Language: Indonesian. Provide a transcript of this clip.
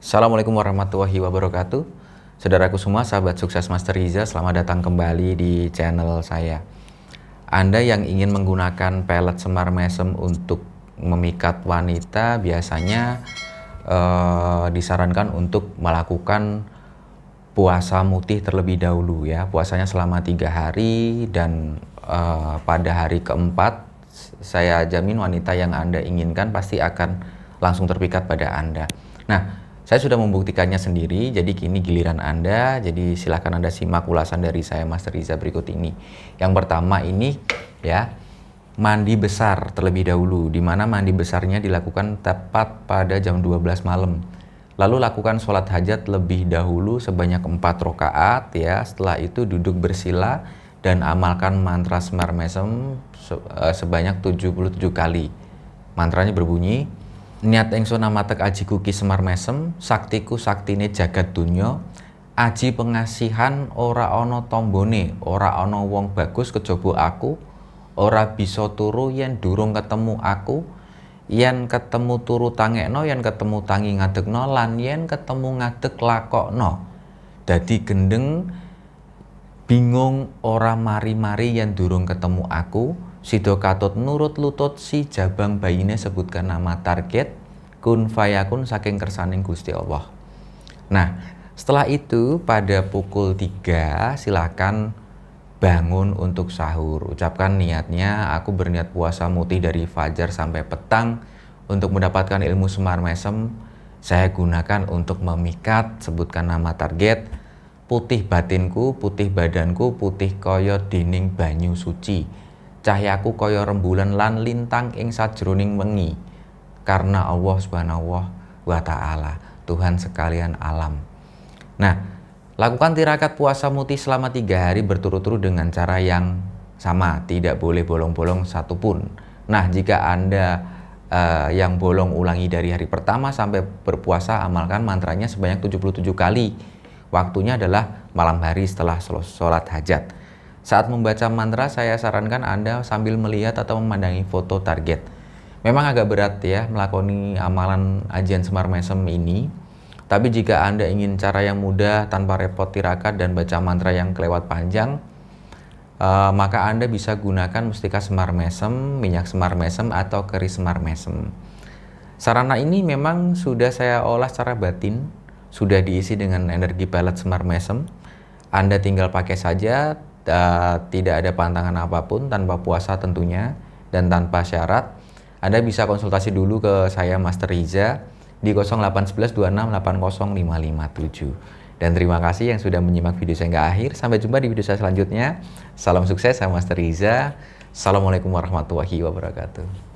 Assalamualaikum warahmatullahi wabarakatuh. Saudaraku semua, sahabat sukses Master Riza, selamat datang kembali di channel saya. Anda yang ingin menggunakan pelet semar mesem untuk memikat wanita, biasanya eh, disarankan untuk melakukan puasa mutih terlebih dahulu ya. Puasanya selama tiga hari dan eh, pada hari keempat, saya jamin wanita yang Anda inginkan pasti akan langsung terpikat pada Anda. Nah, saya sudah membuktikannya sendiri, jadi kini giliran Anda. Jadi silahkan Anda simak ulasan dari saya Mas Riza berikut ini. Yang pertama ini ya, mandi besar terlebih dahulu, di mana mandi besarnya dilakukan tepat pada jam 12 malam. Lalu lakukan sholat hajat lebih dahulu sebanyak 4 rokaat ya. Setelah itu duduk bersila dan amalkan mantra semar Mesem eh, sebanyak 77 kali. Mantranya berbunyi, niat ingsun amatek aji kuki semar mesem saktiku saktine jagat dunya aji pengasihan ora ana tombone ora ana wong bagus kejaba aku ora bisa turu yen durung ketemu aku yen ketemu turu tangekno yen ketemu tangi ngadekno lan yen ketemu ngadek lakokno dadi gendeng bingung ora mari-mari yen durung ketemu aku Sido Katut nurut lutut si jabang bayine sebutkan nama target kun fayakun saking kersaning Gusti Allah. Nah, setelah itu pada pukul 3 silakan bangun untuk sahur. Ucapkan niatnya, aku berniat puasa muti dari fajar sampai petang untuk mendapatkan ilmu semar mesem. Saya gunakan untuk memikat, sebutkan nama target, putih batinku, putih badanku, putih koyo dining banyu suci cahyaku kaya rembulan lan lintang ing sajroning mengi karena Allah Subhanahu wa taala Tuhan sekalian alam nah lakukan tirakat puasa muti selama tiga hari berturut-turut dengan cara yang sama tidak boleh bolong-bolong satupun nah jika anda uh, yang bolong ulangi dari hari pertama sampai berpuasa amalkan mantranya sebanyak 77 kali waktunya adalah malam hari setelah sholat hajat saat membaca mantra, saya sarankan Anda sambil melihat atau memandangi foto target. Memang agak berat ya melakoni amalan ajian Semar Mesem ini, tapi jika Anda ingin cara yang mudah tanpa repot tirakat dan baca mantra yang kelewat panjang, uh, maka Anda bisa gunakan mustika Semar Mesem, minyak Semar Mesem, atau keris Semar Mesem. Sarana ini memang sudah saya olah secara batin, sudah diisi dengan energi pelet Semar Mesem. Anda tinggal pakai saja uh, tidak ada pantangan apapun tanpa puasa tentunya dan tanpa syarat. Anda bisa konsultasi dulu ke saya Master Riza di 081126805557. Dan terima kasih yang sudah menyimak video saya hingga akhir. Sampai jumpa di video saya selanjutnya. Salam sukses, saya Master Riza. Assalamualaikum warahmatullahi wabarakatuh.